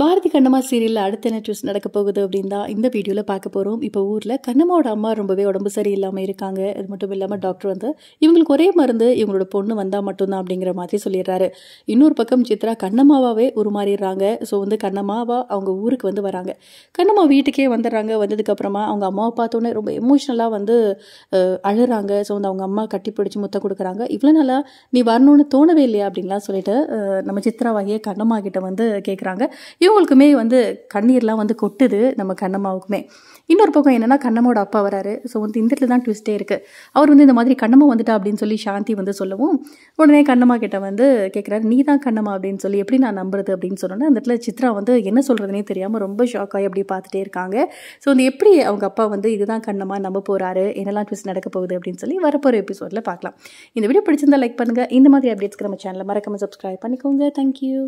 பாரதி கண்ணம்மா சீரியலில் அடுத்த என்ன டியூஸ் நடக்க போகுது அப்படின்னு தான் இந்த வீடியோவில் பார்க்க போகிறோம் இப்போ ஊரில் கண்ணம்மாவோட அம்மா ரொம்பவே உடம்பு சரியில்லாமல் இருக்காங்க அது மட்டும் இல்லாமல் டாக்டர் வந்து இவங்களுக்கு ஒரே மருந்து இவங்களோட பொண்ணு வந்தால் மட்டும்தான் அப்படிங்கிற மாதிரி சொல்லிடுறாரு இன்னொரு பக்கம் சித்ரா கண்ணம்மாவாகவே உருமாறிடுறாங்க ஸோ வந்து கண்ணம்மாவா அவங்க ஊருக்கு வந்து வராங்க கண்ணம்மா வீட்டுக்கே வந்துடுறாங்க வந்ததுக்கப்புறமா அவங்க அம்மாவை பார்த்தோன்னே ரொம்ப எமோஷ்னலாக வந்து அழுறாங்க ஸோ வந்து அவங்க அம்மா கட்டி பிடிச்சி முத்த கொடுக்குறாங்க இவ்வளோ நாளாக நீ வரணும்னு தோணவே இல்லையா அப்படின்லாம் சொல்லிட்டு நம்ம சித்ரா வகையை கண்ணம்மா கிட்ட வந்து கேட்குறாங்க இவங்களுக்குமே வந்து கண்ணீர்லாம் வந்து கொட்டுது நம்ம கண்ணம்மாவுக்குமே இன்னொரு பக்கம் என்னென்னா கண்ணம்மோட அப்பா வராரு ஸோ வந்து இந்த இடத்துல தான் ட்விஸ்டே இருக்குது அவர் வந்து இந்த மாதிரி கண்ணம்மா வந்துட்டா அப்படின்னு சொல்லி சாந்தி வந்து சொல்லவும் உடனே கண்ணம்மா கிட்ட வந்து கேட்குறாரு நீ தான் கண்ணம்மா அப்படின்னு சொல்லி எப்படி நான் நம்புறது அப்படின்னு சொன்னோன்னா அந்த இடத்துல சித்ரா வந்து என்ன சொல்கிறதுனே தெரியாமல் ரொம்ப ஷாக் ஆகி அப்படி பார்த்துட்டே இருக்காங்க ஸோ வந்து எப்படி அவங்க அப்பா வந்து இதுதான் கண்ணம்மா நம்ப போகிறாரு என்னெல்லாம் ட்விஸ்ட் நடக்க போகுது அப்படின்னு சொல்லி வரப்போகிற எபிசோடில் பார்க்கலாம் இந்த வீடியோ பிடிச்சிருந்தா லைக் பண்ணுங்கள் இந்த மாதிரி அப்டேட்ஸ்க்கு நம்ம சேனலில் மறக்காமல் சப்ஸ்கிரைப் பண்ணிக்கோங்க தேங்க்யூ